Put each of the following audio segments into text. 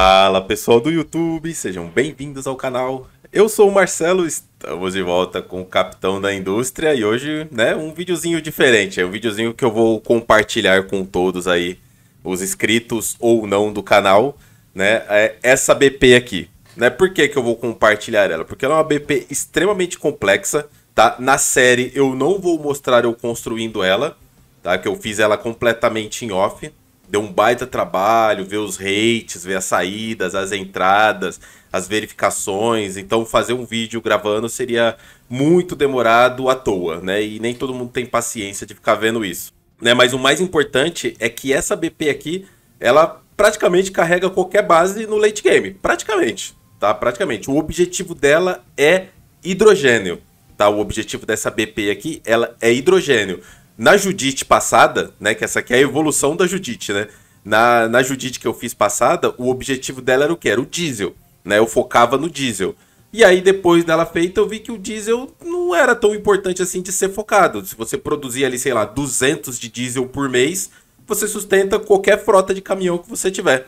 Fala pessoal do YouTube, sejam bem-vindos ao canal. Eu sou o Marcelo, estamos de volta com o Capitão da Indústria e hoje, né, um videozinho diferente. É um videozinho que eu vou compartilhar com todos aí, os inscritos ou não do canal, né, é essa BP aqui. Né, por que, que eu vou compartilhar ela? Porque ela é uma BP extremamente complexa, tá? Na série eu não vou mostrar eu construindo ela, tá? Que eu fiz ela completamente em off, deu um baita trabalho, ver os rates, ver as saídas, as entradas, as verificações. Então fazer um vídeo gravando seria muito demorado à toa, né? E nem todo mundo tem paciência de ficar vendo isso. Né? Mas o mais importante é que essa BP aqui, ela praticamente carrega qualquer base no late game. Praticamente, tá? Praticamente. O objetivo dela é hidrogênio. Tá, o objetivo dessa BP aqui, ela é hidrogênio na Judite passada, né? Que essa aqui é a evolução da Judite, né? Na, na Judite que eu fiz passada, o objetivo dela era o que? Era o diesel, né? Eu focava no diesel. E aí, depois dela feita, eu vi que o diesel não era tão importante assim de ser focado. Se você produzir ali, sei lá, 200 de diesel por mês, você sustenta qualquer frota de caminhão que você tiver.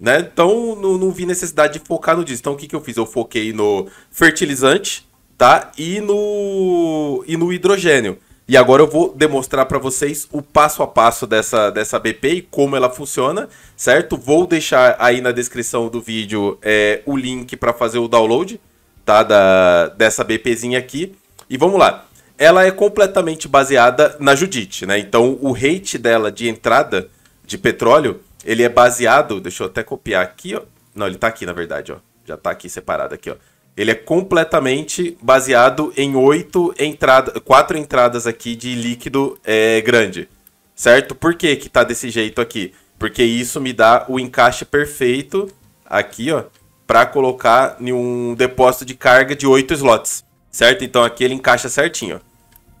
Né? Então, não, não vi necessidade de focar no diesel. Então, o que, que eu fiz? Eu foquei no fertilizante, tá? E no, e no hidrogênio. E agora eu vou demonstrar para vocês o passo a passo dessa, dessa BP e como ela funciona, certo? Vou deixar aí na descrição do vídeo é, o link para fazer o download tá? da, dessa BPzinha aqui. E vamos lá. Ela é completamente baseada na Judite, né? Então o rate dela de entrada de petróleo, ele é baseado... Deixa eu até copiar aqui, ó. Não, ele está aqui, na verdade, ó. Já está aqui separado aqui, ó. Ele é completamente baseado em oito entradas, quatro entradas aqui de líquido é, grande, certo? Por que que tá desse jeito aqui? Porque isso me dá o encaixe perfeito aqui, ó, para colocar em um depósito de carga de oito slots, certo? Então aqui ele encaixa certinho,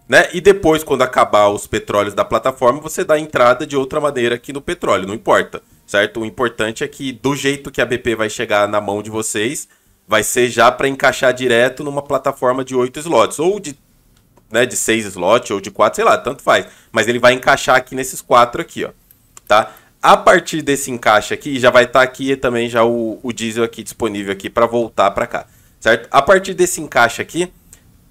né? E depois, quando acabar os petróleos da plataforma, você dá a entrada de outra maneira aqui no petróleo, não importa, certo? O importante é que do jeito que a BP vai chegar na mão de vocês vai ser já para encaixar direto numa plataforma de 8 slots, ou de, né, de 6 slots, ou de 4, sei lá, tanto faz. Mas ele vai encaixar aqui nesses quatro aqui, ó, tá? A partir desse encaixe aqui, já vai estar tá aqui também já o, o diesel aqui disponível aqui para voltar para cá, certo? A partir desse encaixe aqui,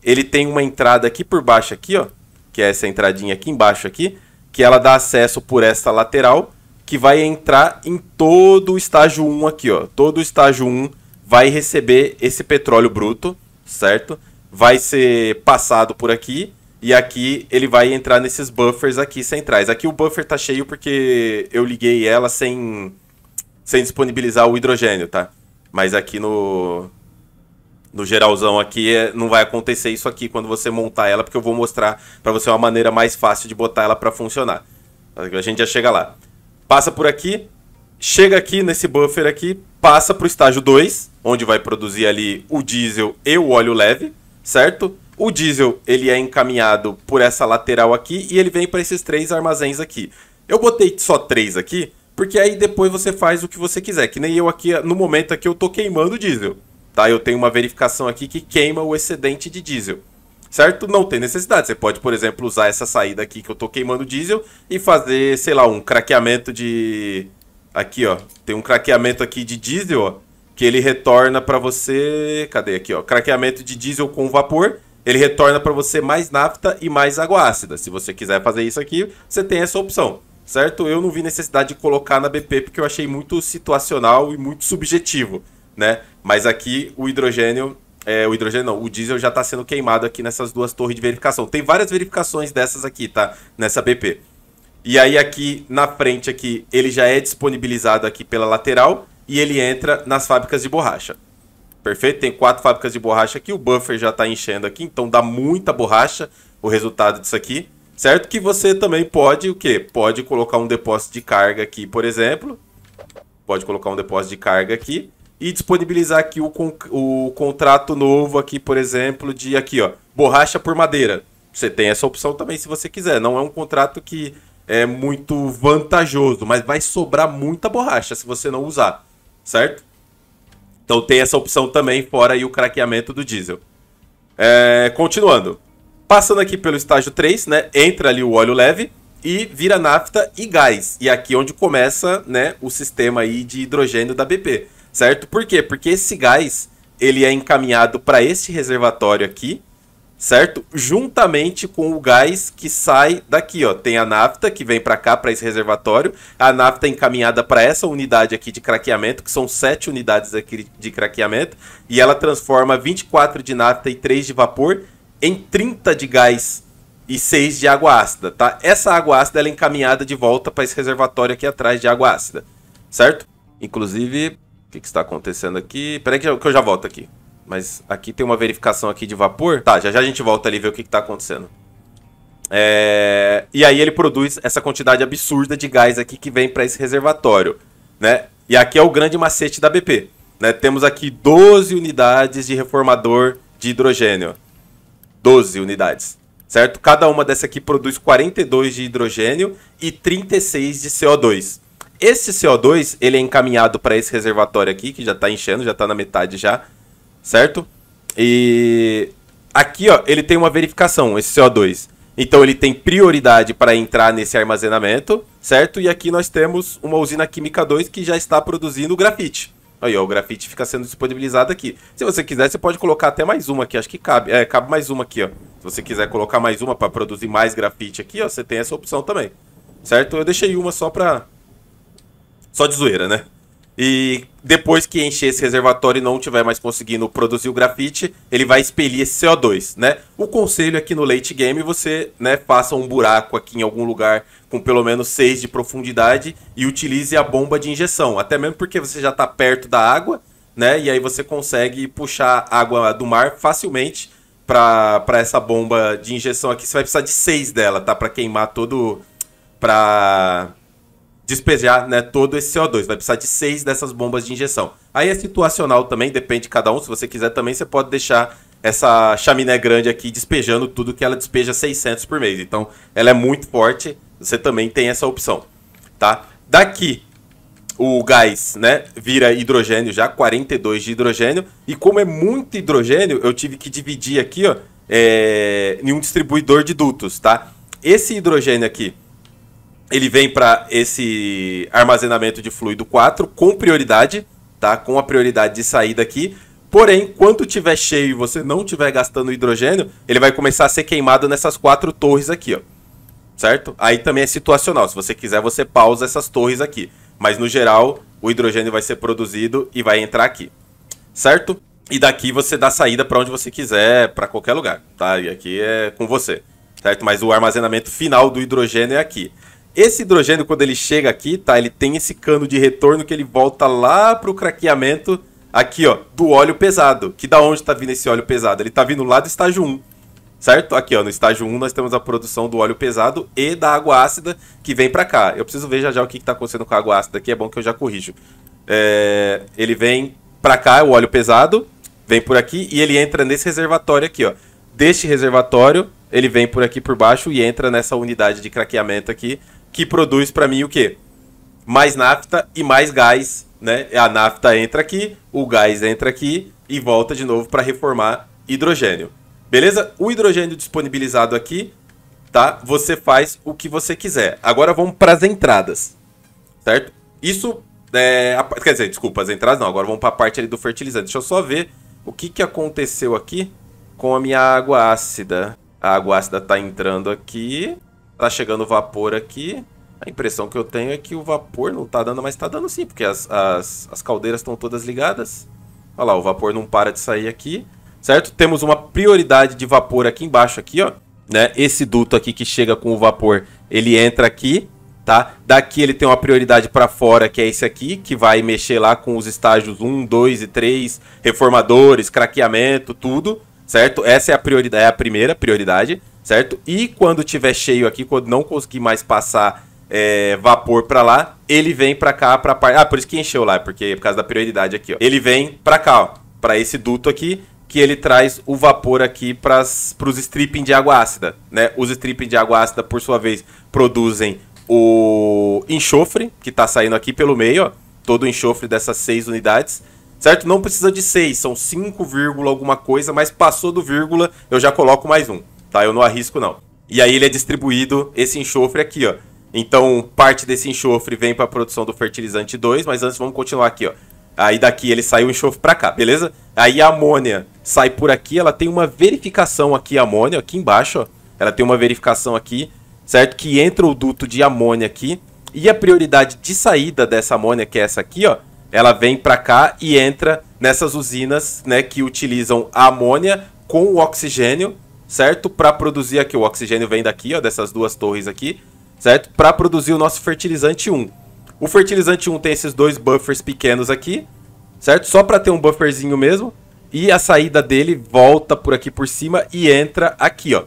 ele tem uma entrada aqui por baixo aqui, ó, que é essa entradinha aqui embaixo aqui, que ela dá acesso por esta lateral, que vai entrar em todo o estágio 1 aqui, ó, todo o estágio 1 vai receber esse petróleo bruto, certo? Vai ser passado por aqui e aqui ele vai entrar nesses buffers aqui centrais. Aqui o buffer tá cheio porque eu liguei ela sem sem disponibilizar o hidrogênio, tá? Mas aqui no no geralzão aqui é, não vai acontecer isso aqui quando você montar ela, porque eu vou mostrar para você uma maneira mais fácil de botar ela para funcionar. A gente já chega lá. Passa por aqui, chega aqui nesse buffer aqui, passa para o estágio 2, onde vai produzir ali o diesel e o óleo leve, certo? O diesel ele é encaminhado por essa lateral aqui e ele vem para esses três armazéns aqui. Eu botei só três aqui, porque aí depois você faz o que você quiser. Que nem eu aqui, no momento aqui, eu tô queimando diesel. Tá? Eu tenho uma verificação aqui que queima o excedente de diesel. Certo? Não tem necessidade. Você pode, por exemplo, usar essa saída aqui que eu tô queimando diesel e fazer, sei lá, um craqueamento de, Aqui, ó. Tem um craqueamento aqui de diesel, ó. Que ele retorna para você. Cadê aqui, ó? Craqueamento de diesel com vapor. Ele retorna para você mais nafta e mais água ácida. Se você quiser fazer isso aqui, você tem essa opção, certo? Eu não vi necessidade de colocar na BP porque eu achei muito situacional e muito subjetivo, né? Mas aqui o hidrogênio é, o hidrogênio não, o diesel já está sendo queimado aqui nessas duas torres de verificação. Tem várias verificações dessas aqui, tá? Nessa BP. E aí aqui na frente aqui, ele já é disponibilizado aqui pela lateral e ele entra nas fábricas de borracha. Perfeito? Tem quatro fábricas de borracha aqui, o buffer já está enchendo aqui, então dá muita borracha o resultado disso aqui. Certo que você também pode o quê? Pode colocar um depósito de carga aqui, por exemplo. Pode colocar um depósito de carga aqui e disponibilizar aqui o, con o contrato novo aqui, por exemplo, de aqui, ó, borracha por madeira. Você tem essa opção também se você quiser. Não é um contrato que é muito vantajoso, mas vai sobrar muita borracha se você não usar, certo? Então tem essa opção também, fora aí o craqueamento do diesel. É, continuando. Passando aqui pelo estágio 3, né? Entra ali o óleo leve e vira nafta e gás. E aqui é onde começa, né, o sistema aí de hidrogênio da BP, certo? Por quê? Porque esse gás, ele é encaminhado para este reservatório aqui, certo? Juntamente com o gás que sai daqui, ó. Tem a nafta que vem para cá para esse reservatório, a nafta é encaminhada para essa unidade aqui de craqueamento, que são sete unidades aqui de craqueamento, e ela transforma 24 de nafta e 3 de vapor em 30 de gás e 6 de água ácida, tá? Essa água ácida ela é encaminhada de volta para esse reservatório aqui atrás de água ácida, certo? Inclusive, o que, que está acontecendo aqui? Peraí que eu já volto aqui. Mas aqui tem uma verificação aqui de vapor. Tá, já já a gente volta ali ver o que, que tá acontecendo. É... E aí ele produz essa quantidade absurda de gás aqui que vem para esse reservatório, né? E aqui é o grande macete da BP, né? Temos aqui 12 unidades de reformador de hidrogênio. 12 unidades, certo? Cada uma dessa aqui produz 42 de hidrogênio e 36 de CO2. Esse CO2, ele é encaminhado para esse reservatório aqui, que já está enchendo, já está na metade já, certo? E aqui, ó, ele tem uma verificação, esse CO2. Então ele tem prioridade para entrar nesse armazenamento, certo? E aqui nós temos uma usina química 2 que já está produzindo grafite. Aí, ó, o grafite fica sendo disponibilizado aqui. Se você quiser, você pode colocar até mais uma aqui. Acho que cabe. É, cabe mais uma aqui, ó. Se você quiser colocar mais uma para produzir mais grafite aqui, ó, você tem essa opção também. Certo? Eu deixei uma só para... Só de zoeira, né? E depois que encher esse reservatório e não tiver mais conseguindo produzir o grafite, ele vai expelir esse CO2, né? O conselho aqui é no late game você, né, faça um buraco aqui em algum lugar com pelo menos 6 de profundidade e utilize a bomba de injeção, até mesmo porque você já está perto da água, né? E aí você consegue puxar água do mar facilmente para essa bomba de injeção aqui. Você vai precisar de 6 dela, tá? Para queimar todo para despejar né, todo esse CO2. Vai precisar de seis dessas bombas de injeção. Aí é situacional também, depende de cada um. Se você quiser também, você pode deixar essa chaminé grande aqui despejando tudo que ela despeja 600 por mês. Então, ela é muito forte. Você também tem essa opção, tá? Daqui o gás, né, vira hidrogênio já, 42 de hidrogênio. E como é muito hidrogênio, eu tive que dividir aqui, ó, é, em um distribuidor de dutos, tá? Esse hidrogênio aqui, ele vem para esse armazenamento de fluido 4 com prioridade, tá? Com a prioridade de saída aqui. Porém, quando tiver cheio e você não tiver gastando hidrogênio, ele vai começar a ser queimado nessas quatro torres aqui, ó. Certo? Aí também é situacional. Se você quiser, você pausa essas torres aqui. Mas no geral, o hidrogênio vai ser produzido e vai entrar aqui. Certo? E daqui você dá saída para onde você quiser, para qualquer lugar, tá? E aqui é com você. Certo? Mas o armazenamento final do hidrogênio é aqui. Esse hidrogênio, quando ele chega aqui, tá? Ele tem esse cano de retorno que ele volta lá pro craqueamento aqui, ó, do óleo pesado. Que da onde tá vindo esse óleo pesado? Ele tá vindo lá do estágio 1. Certo? Aqui, ó, no estágio 1 nós temos a produção do óleo pesado e da água ácida que vem para cá. Eu preciso ver já já o que, que tá acontecendo com a água ácida aqui, é bom que eu já corrijo. É... ele vem para cá, o óleo pesado, vem por aqui e ele entra nesse reservatório aqui, ó. Deste reservatório, ele vem por aqui por baixo e entra nessa unidade de craqueamento aqui, que produz para mim o quê? Mais nafta e mais gás, né? A nafta entra aqui, o gás entra aqui e volta de novo para reformar hidrogênio. Beleza? O hidrogênio disponibilizado aqui, tá? Você faz o que você quiser. Agora vamos para as entradas, certo? Isso é, quer dizer, desculpa, as entradas não. Agora vamos para a parte ali do fertilizante. Deixa eu só ver o que, que aconteceu aqui com a minha água ácida. A água ácida tá entrando aqui. Tá chegando vapor aqui. A impressão que eu tenho é que o vapor não tá dando, mas tá dando sim, porque as, as, as caldeiras estão todas ligadas. Olha lá, o vapor não para de sair aqui, certo? Temos uma prioridade de vapor aqui embaixo, aqui, ó. Né? Esse duto aqui que chega com o vapor, ele entra aqui, tá? Daqui ele tem uma prioridade para fora, que é esse aqui, que vai mexer lá com os estágios 1, 2 e 3, reformadores, craqueamento, tudo, certo? Essa é a prioridade, é a primeira prioridade certo? E quando tiver cheio aqui, quando não conseguir mais passar é, vapor para lá, ele vem para cá, para parte. Ah, por isso que encheu lá, é porque por causa da prioridade aqui, ó. Ele vem para cá, para esse duto aqui, que ele traz o vapor aqui para os stripping de água ácida, né? Os stripping de água ácida, por sua vez, produzem o enxofre que está saindo aqui pelo meio, ó, todo o enxofre dessas seis unidades. Certo? Não precisa de seis, são 5, alguma coisa, mas passou do vírgula, eu já coloco mais um tá? Eu não arrisco, não. E aí ele é distribuído esse enxofre aqui, ó. Então, parte desse enxofre vem para a produção do fertilizante 2, mas antes vamos continuar aqui, ó. Aí daqui ele sai o enxofre para cá, beleza? Aí a amônia sai por aqui, ela tem uma verificação aqui, a amônia, aqui embaixo, ó. Ela tem uma verificação aqui, certo? Que entra o duto de amônia aqui. E a prioridade de saída dessa amônia, que é essa aqui, ó, ela vem para cá e entra nessas usinas, né, que utilizam a amônia com o oxigênio certo? Para produzir aqui, o oxigênio vem daqui, ó, dessas duas torres aqui, certo? Para produzir o nosso fertilizante 1. O fertilizante 1 tem esses dois buffers pequenos aqui, certo? Só para ter um bufferzinho mesmo. E a saída dele volta por aqui por cima e entra aqui, ó.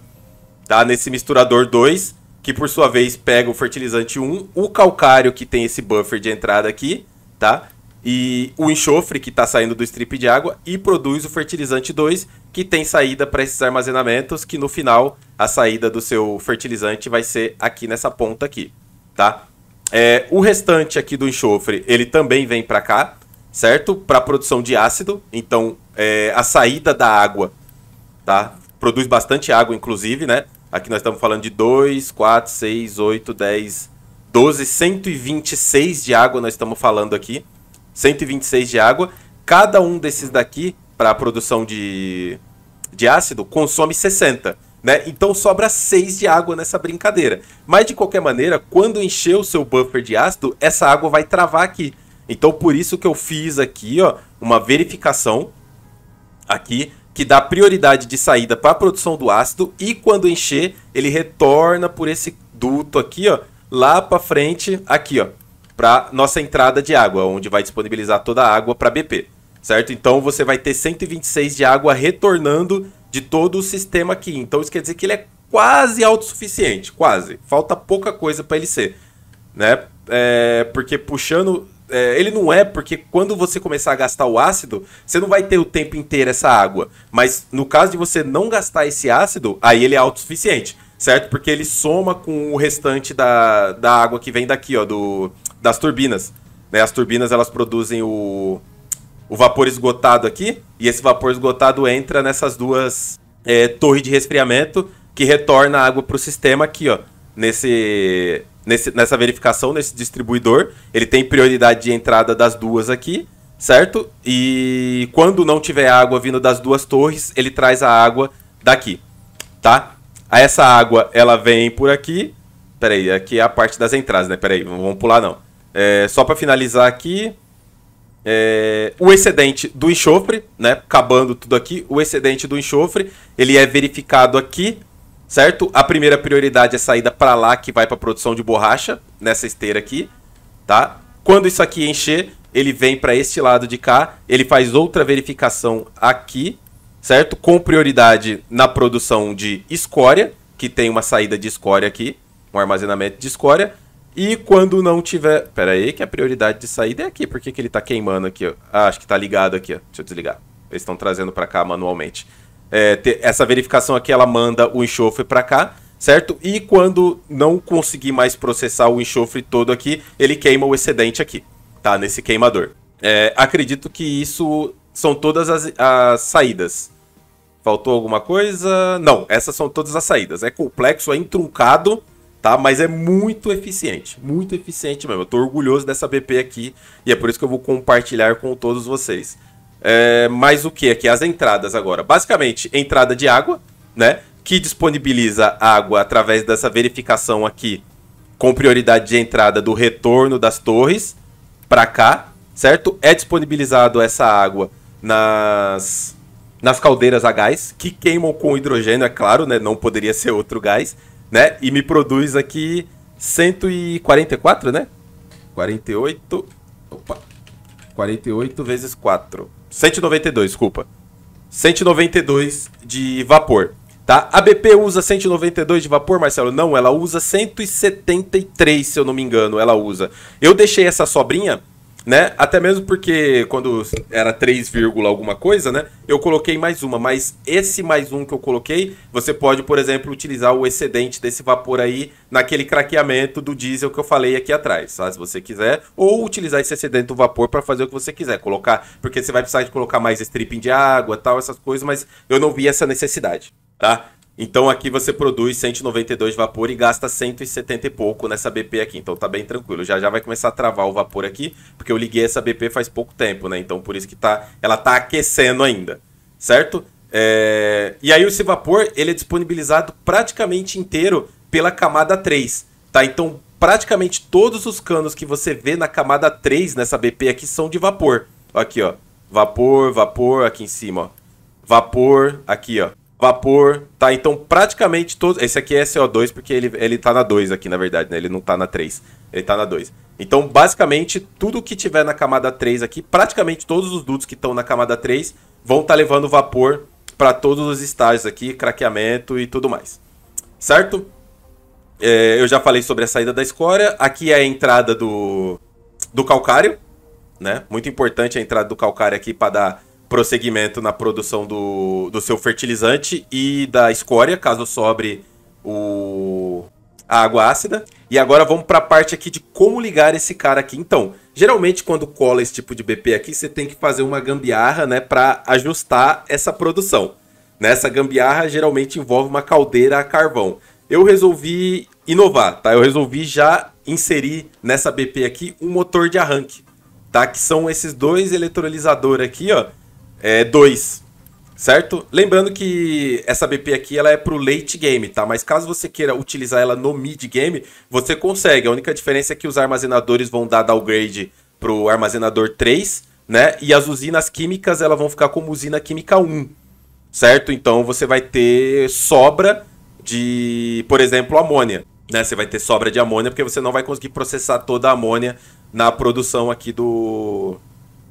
Tá? Nesse misturador 2, que por sua vez pega o fertilizante 1, o calcário que tem esse buffer de entrada aqui, tá? E o enxofre que está saindo do strip de água e produz o fertilizante 2, que tem saída para esses armazenamentos, que no final a saída do seu fertilizante vai ser aqui nessa ponta aqui, tá? É, o restante aqui do enxofre, ele também vem para cá, certo? Para produção de ácido, então é, a saída da água, tá? Produz bastante água, inclusive, né? Aqui nós estamos falando de 2, 4, 6, 8, 10, 12, 126 de água nós estamos falando aqui. 126 de água. Cada um desses daqui para produção de, de ácido consome 60. Né? Então sobra 6 de água nessa brincadeira. Mas de qualquer maneira, quando encher o seu buffer de ácido, essa água vai travar aqui. Então por isso que eu fiz aqui ó, uma verificação aqui que dá prioridade de saída para a produção do ácido e quando encher, ele retorna por esse duto aqui, ó, lá para frente aqui, ó, para nossa entrada de água, onde vai disponibilizar toda a água para BP certo? Então você vai ter 126 de água retornando de todo o sistema aqui. Então isso quer dizer que ele é quase autossuficiente, quase. Falta pouca coisa para ele ser, né? É, porque puxando é, ele não é porque quando você começar a gastar o ácido, você não vai ter o tempo inteiro essa água. Mas no caso de você não gastar esse ácido, aí ele é autossuficiente, certo? Porque ele soma com o restante da, da água que vem daqui, ó, do, das turbinas. Né? As turbinas elas produzem o, o vapor esgotado aqui, e esse vapor esgotado entra nessas duas é, torres de resfriamento que retorna a água para o sistema aqui, ó. Nesse, nesse, nessa verificação, nesse distribuidor, ele tem prioridade de entrada das duas aqui, certo? E quando não tiver água vindo das duas torres, ele traz a água daqui, tá? Essa água, ela vem por aqui. Peraí, aqui é a parte das entradas, né? Peraí, não vamos pular não. É, só para finalizar aqui, é, o excedente do enxofre, né? Acabando tudo aqui, o excedente do enxofre, ele é verificado aqui, certo? A primeira prioridade é a saída para lá, que vai para produção de borracha, nessa esteira aqui, tá? Quando isso aqui encher, ele vem para este lado de cá, ele faz outra verificação aqui, certo? Com prioridade na produção de escória, que tem uma saída de escória aqui, um armazenamento de escória. E quando não tiver. Pera aí, que a prioridade de saída é aqui. Por que, que ele tá queimando aqui? Ah, acho que tá ligado aqui, ó. Deixa eu desligar. Eles estão trazendo para cá manualmente. É, essa verificação aqui, ela manda o enxofre para cá, certo? E quando não conseguir mais processar o enxofre todo aqui, ele queima o excedente aqui, tá? Nesse queimador. É, acredito que isso são todas as, as saídas. Faltou alguma coisa? Não, essas são todas as saídas. É complexo, é intruncado tá? Mas é muito eficiente, muito eficiente mesmo. Eu tô orgulhoso dessa BP aqui e é por isso que eu vou compartilhar com todos vocês. É, mais o que aqui? As entradas agora. Basicamente, entrada de água, né? Que disponibiliza água através dessa verificação aqui com prioridade de entrada do retorno das torres para cá, certo? É disponibilizado essa água nas nas caldeiras a gás que queimam com hidrogênio, é claro, né? Não poderia ser outro gás né? E me produz aqui 144, né? 48. Opa. 48 vezes 4. 192, desculpa. 192 de vapor. Tá? A BP usa 192 de vapor, Marcelo? Não, ela usa 173, se eu não me engano. Ela usa. Eu deixei essa sobrinha né? Até mesmo porque quando era 3, alguma coisa, né? Eu coloquei mais uma, mas esse mais um que eu coloquei, você pode, por exemplo, utilizar o excedente desse vapor aí naquele craqueamento do diesel que eu falei aqui atrás, tá? se você quiser, ou utilizar esse excedente do vapor para fazer o que você quiser, colocar, porque você vai precisar de colocar mais stripping de água, tal, essas coisas, mas eu não vi essa necessidade, tá? Então aqui você produz 192 vapor e gasta 170 e pouco nessa BP aqui. Então tá bem tranquilo. Já já vai começar a travar o vapor aqui, porque eu liguei essa BP faz pouco tempo, né? Então por isso que tá, ela tá aquecendo ainda, certo? É... E aí esse vapor, ele é disponibilizado praticamente inteiro pela camada 3, tá? Então praticamente todos os canos que você vê na camada 3 nessa BP aqui são de vapor. Aqui, ó. Vapor, vapor, aqui em cima, ó. Vapor, aqui, ó vapor, tá? Então, praticamente todos. Esse aqui é CO2, porque ele, ele tá na 2 aqui, na verdade, né? Ele não tá na 3. Ele tá na 2. Então, basicamente, tudo que tiver na camada 3 aqui, praticamente todos os dutos que estão na camada 3 vão estar tá levando vapor para todos os estágios aqui, craqueamento e tudo mais. Certo? É, eu já falei sobre a saída da escória. Aqui é a entrada do, do calcário, né? Muito importante a entrada do calcário aqui para dar prosseguimento na produção do, do seu fertilizante e da escória, caso sobre o, a água ácida. E agora vamos para a parte aqui de como ligar esse cara aqui. Então, geralmente quando cola esse tipo de BP aqui, você tem que fazer uma gambiarra, né, para ajustar essa produção. Nessa gambiarra geralmente envolve uma caldeira a carvão. Eu resolvi inovar, tá? Eu resolvi já inserir nessa BP aqui um motor de arranque, tá? Que são esses dois eletrolisadores aqui, ó, é, 2, certo? Lembrando que essa BP aqui ela é para o late game, tá? Mas caso você queira utilizar ela no mid game, você consegue. A única diferença é que os armazenadores vão dar downgrade para o armazenador 3, né? E as usinas químicas elas vão ficar como usina química 1, certo? Então você vai ter sobra de, por exemplo, amônia. Né, você vai ter sobra de amônia, porque você não vai conseguir processar toda a amônia na produção aqui do,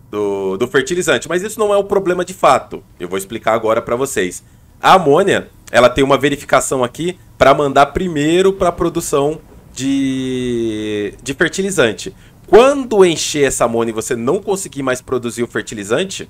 do, do fertilizante. Mas isso não é um problema de fato. Eu vou explicar agora para vocês. A amônia, ela tem uma verificação aqui para mandar primeiro para a produção de, de fertilizante. Quando encher essa amônia e você não conseguir mais produzir o fertilizante,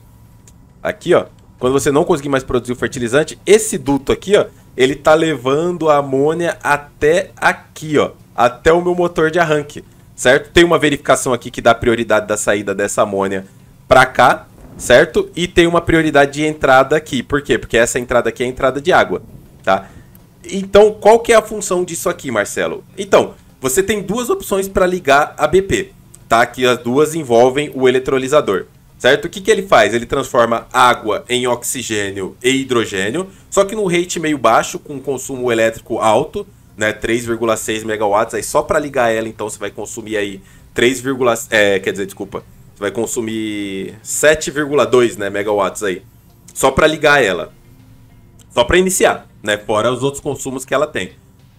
aqui ó, quando você não conseguir mais produzir o fertilizante, esse duto aqui ó, ele tá levando a amônia até aqui ó, até o meu motor de arranque, certo? Tem uma verificação aqui que dá prioridade da saída dessa amônia para cá, certo? E tem uma prioridade de entrada aqui. Por quê? Porque essa entrada aqui é a entrada de água, tá? Então, qual que é a função disso aqui, Marcelo? Então, você tem duas opções para ligar a BP, tá? Que as duas envolvem o eletrolisador, certo? O que, que ele faz? Ele transforma água em oxigênio e hidrogênio, só que num rate meio baixo, com consumo elétrico alto, né? 3,6 megawatts. Aí só para ligar ela, então, você vai consumir aí 3, é, quer dizer, desculpa, vai consumir 7,2 né, megawatts aí. Só para ligar ela. Só para iniciar, né? Fora os outros consumos que ela tem.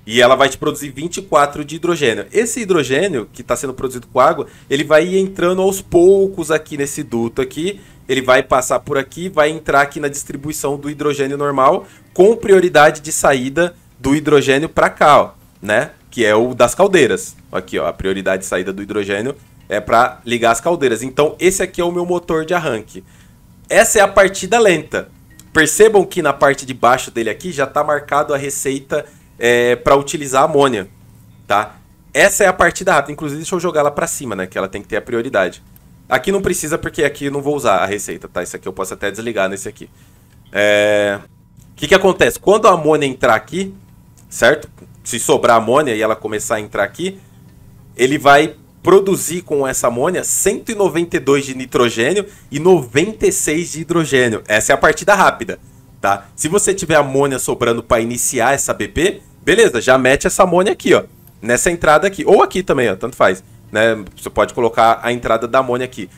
E ela vai te produzir 24 de hidrogênio. Esse hidrogênio que está sendo produzido com água, ele vai entrando aos poucos aqui nesse duto aqui. Ele vai passar por aqui, vai entrar aqui na distribuição do hidrogênio normal, com prioridade de saída do hidrogênio para cá, ó, né? Que é o das caldeiras. Aqui, ó, a prioridade de saída do hidrogênio é para ligar as caldeiras. Então, esse aqui é o meu motor de arranque. Essa é a partida lenta. Percebam que na parte de baixo dele aqui já está marcado a receita é, para utilizar amônia, tá? Essa é a partida rápida. Inclusive, deixa eu jogar ela para cima, né? Que ela tem que ter a prioridade. Aqui não precisa, porque aqui eu não vou usar a receita, tá? Isso aqui eu posso até desligar nesse aqui. É... O que, que acontece? Quando a amônia entrar aqui, certo? Se sobrar amônia e ela começar a entrar aqui, ele vai produzir com essa amônia 192 de nitrogênio e 96 de hidrogênio. Essa é a partida rápida, tá? Se você tiver amônia sobrando para iniciar essa BP, beleza, já mete essa amônia aqui, ó, nessa entrada aqui ou aqui também, ó, tanto faz, né? Você pode colocar a entrada da amônia aqui.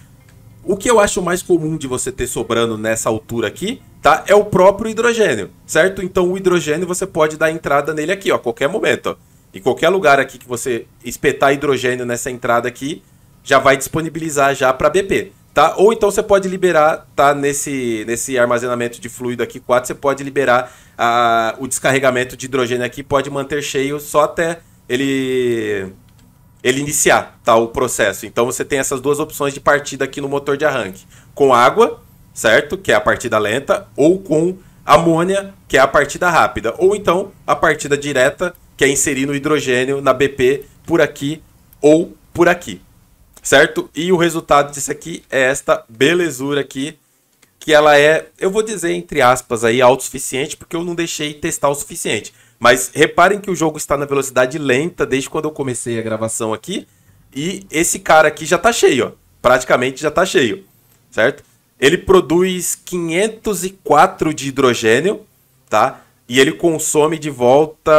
O que eu acho mais comum de você ter sobrando nessa altura aqui, tá? É o próprio hidrogênio, certo? Então o hidrogênio você pode dar entrada nele aqui, ó, a qualquer momento, ó. E qualquer lugar aqui que você espetar hidrogênio nessa entrada aqui, já vai disponibilizar já para BP, tá? Ou então você pode liberar, tá? Nesse, nesse armazenamento de fluido aqui 4, você pode liberar a, o descarregamento de hidrogênio aqui, pode manter cheio só até ele ele iniciar tá, o processo. Então você tem essas duas opções de partida aqui no motor de arranque: com água, certo? Que é a partida lenta, ou com amônia, que é a partida rápida, ou então a partida direta, que é inserindo hidrogênio na BP por aqui ou por aqui. Certo? E o resultado disso aqui é esta belezura aqui, que ela é, eu vou dizer entre aspas aí, autossuficiente, porque eu não deixei testar o suficiente. Mas reparem que o jogo está na velocidade lenta desde quando eu comecei a gravação aqui. E esse cara aqui já está cheio, ó. Praticamente já está cheio, certo? Ele produz 504 de hidrogênio, tá? E ele consome de volta,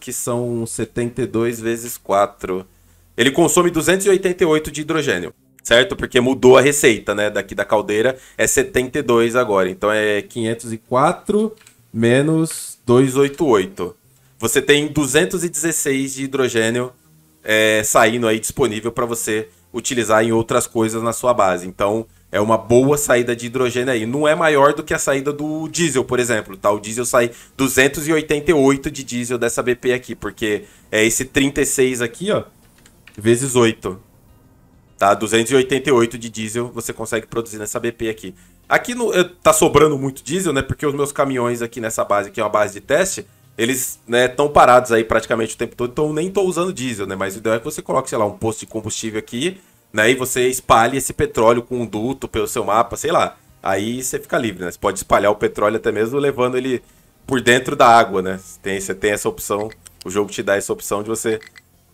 que são 72 vezes 4. Ele consome 288 de hidrogênio, certo? Porque mudou a receita, né? Daqui da caldeira é 72 agora. Então é 504 menos 288. Você tem 216 de hidrogênio é, saindo aí disponível para você utilizar em outras coisas na sua base. Então, é uma boa saída de hidrogênio aí. Não é maior do que a saída do diesel, por exemplo. Tá? O diesel sai 288 de diesel dessa BP aqui, porque é esse 36 aqui, ó, vezes 8. Tá? 288 de diesel você consegue produzir nessa BP aqui. Aqui no, eh, tá sobrando muito diesel, né? Porque os meus caminhões aqui nessa base, que é uma base de teste, eles estão né, parados aí praticamente o tempo todo, então nem estou usando diesel, né? Mas o ideal é que você coloque, sei lá, um posto de combustível aqui né? E você espalha esse petróleo com um duto pelo seu mapa, sei lá. Aí você fica livre, né? Você pode espalhar o petróleo até mesmo levando ele por dentro da água, né? Você tem, você tem essa opção, o jogo te dá essa opção de você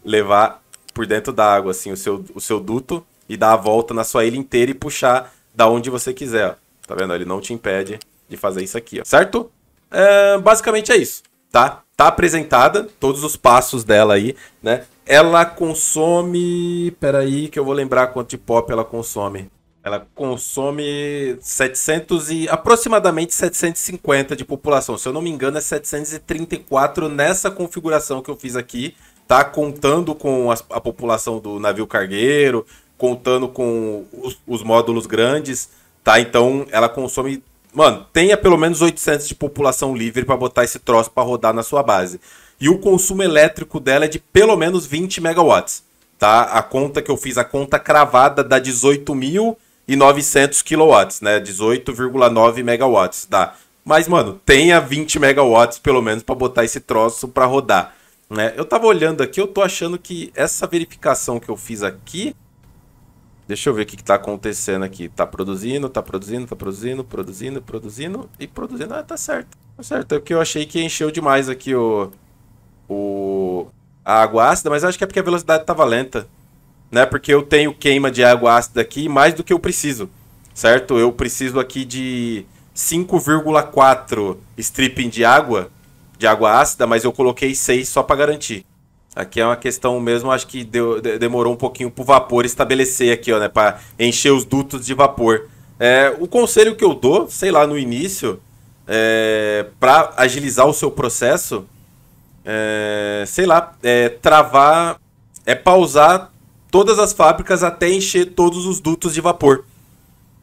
levar por dentro da água, assim, o seu, o seu duto e dar a volta na sua ilha inteira e puxar da onde você quiser, ó. Tá vendo? Ele não te impede de fazer isso aqui, ó. Certo? É, basicamente é isso, tá? Tá apresentada, todos os passos dela aí, né? Ela consome. Peraí, que eu vou lembrar quanto de pop ela consome. Ela consome 700 e aproximadamente 750 de população. Se eu não me engano, é 734 nessa configuração que eu fiz aqui, tá? Contando com a, a população do navio cargueiro, contando com os, os, módulos grandes, tá? Então ela consome, mano, tenha pelo menos 800 de população livre para botar esse troço para rodar na sua base e o consumo elétrico dela é de pelo menos 20 megawatts, tá? A conta que eu fiz, a conta cravada dá 18.900 kilowatts, né? 18,9 megawatts, tá? Mas, mano, tenha 20 megawatts pelo menos para botar esse troço para rodar, né? Eu tava olhando aqui, eu tô achando que essa verificação que eu fiz aqui... Deixa eu ver o que, que tá acontecendo aqui. Tá produzindo, tá produzindo, tá produzindo, produzindo, produzindo e produzindo. Ah, tá certo. Tá certo. É porque eu achei que encheu demais aqui o a água ácida, mas acho que é porque a velocidade estava lenta. Né? Porque eu tenho queima de água ácida aqui mais do que eu preciso. Certo? Eu preciso aqui de 5,4 stripping de água, de água ácida, mas eu coloquei 6 só para garantir. Aqui é uma questão mesmo, acho que deu, de, demorou um pouquinho pro vapor estabelecer aqui, ó, né? Pra encher os dutos de vapor. É, o conselho que eu dou, sei lá, no início, é, para agilizar o seu processo, é, sei lá, é, travar, é pausar todas as fábricas até encher todos os dutos de vapor.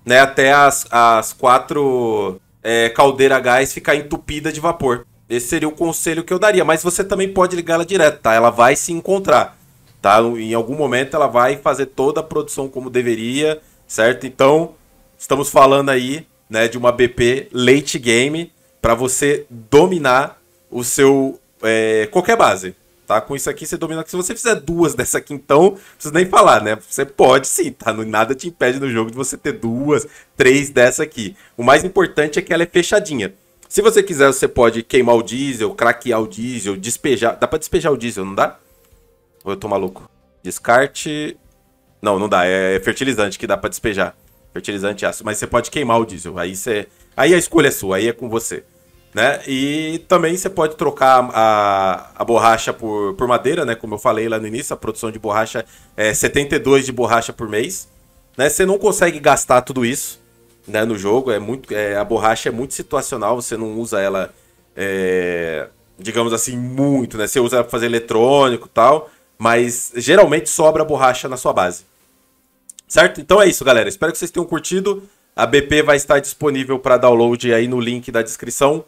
Né, até as, as quatro é, a gás ficar entupida de vapor. Esse seria o conselho que eu daria, mas você também pode ligar ela direto, tá? Ela vai se encontrar, tá? Em algum momento ela vai fazer toda a produção como deveria, certo? Então, estamos falando aí, né, de uma BP late game para você dominar o seu é, qualquer base. Tá? Com isso aqui você domina. Se você fizer duas dessa aqui, então, não precisa nem falar, né? Você pode sim, tá? Nada te impede no jogo de você ter duas, três dessa aqui. O mais importante é que ela é fechadinha. Se você quiser, você pode queimar o diesel, craquear o diesel, despejar. Dá pra despejar o diesel, não dá? Ou eu tô maluco? Descarte. Não, não dá. É fertilizante que dá pra despejar. Fertilizante aço Mas você pode queimar o diesel. Aí você. Aí a escolha é sua, aí é com você. Né? E também você pode trocar a, a borracha por, por madeira, né? Como eu falei lá no início, a produção de borracha é 72 de borracha por mês. Né? Você não consegue gastar tudo isso né, no jogo. É muito, é, a borracha é muito situacional, você não usa ela, é, digamos assim, muito. Né? Você usa ela para fazer eletrônico e tal, mas geralmente sobra borracha na sua base. Certo? Então é isso, galera. Espero que vocês tenham curtido. A BP vai estar disponível para download aí no link da descrição.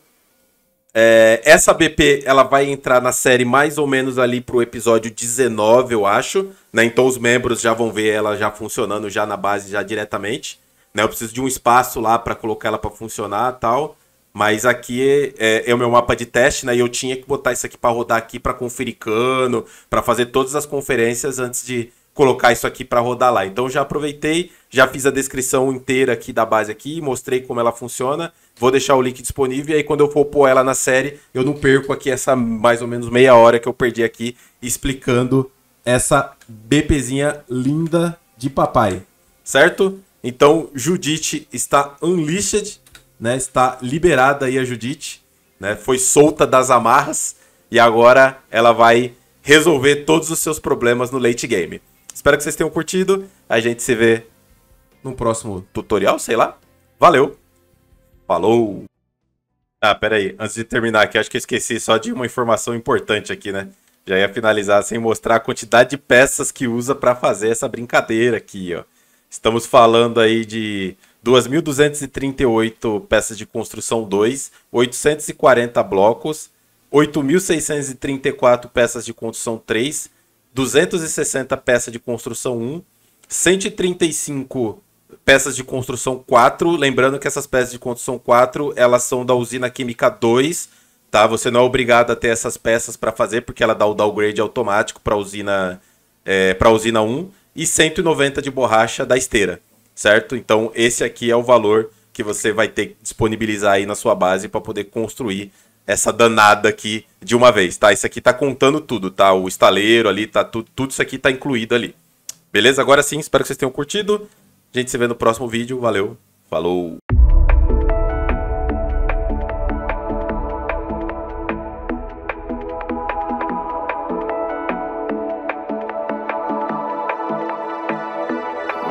É, essa BP ela vai entrar na série mais ou menos ali pro episódio 19, eu acho. Né? Então os membros já vão ver ela já funcionando já na base, já diretamente. Né? Eu preciso de um espaço lá para colocar ela para funcionar tal. Mas aqui é, é, é, o meu mapa de teste, né? E eu tinha que botar isso aqui para rodar aqui para conferir cano, para fazer todas as conferências antes de colocar isso aqui para rodar lá. Então já aproveitei, já fiz a descrição inteira aqui da base aqui, mostrei como ela funciona Vou deixar o link disponível e aí quando eu for pôr ela na série, eu não perco aqui essa mais ou menos meia hora que eu perdi aqui explicando essa BPzinha linda de papai, certo? Então, Judite está unleashed, né? Está liberada aí a Judite, né? Foi solta das amarras e agora ela vai resolver todos os seus problemas no late game. Espero que vocês tenham curtido. A gente se vê no próximo tutorial, sei lá. Valeu! Falou! Ah, peraí, antes de terminar aqui, acho que eu esqueci só de uma informação importante aqui, né? Já ia finalizar sem mostrar a quantidade de peças que usa para fazer essa brincadeira aqui, ó. Estamos falando aí de 2.238 peças de construção 2, 840 blocos, 8.634 peças de construção 3, 260 peças de construção 1, 135 peças de construção 4. Lembrando que essas peças de construção 4, elas são da usina química 2, tá? Você não é obrigado a ter essas peças para fazer, porque ela dá o downgrade automático para usina é, para usina 1 e 190 de borracha da esteira, certo? Então esse aqui é o valor que você vai ter que disponibilizar aí na sua base para poder construir essa danada aqui de uma vez, tá? Isso aqui tá contando tudo, tá? O estaleiro ali, tá tudo, tudo isso aqui tá incluído ali. Beleza? Agora sim, espero que vocês tenham curtido. A gente se vê no próximo vídeo. Valeu. Falou.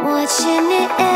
watching it end.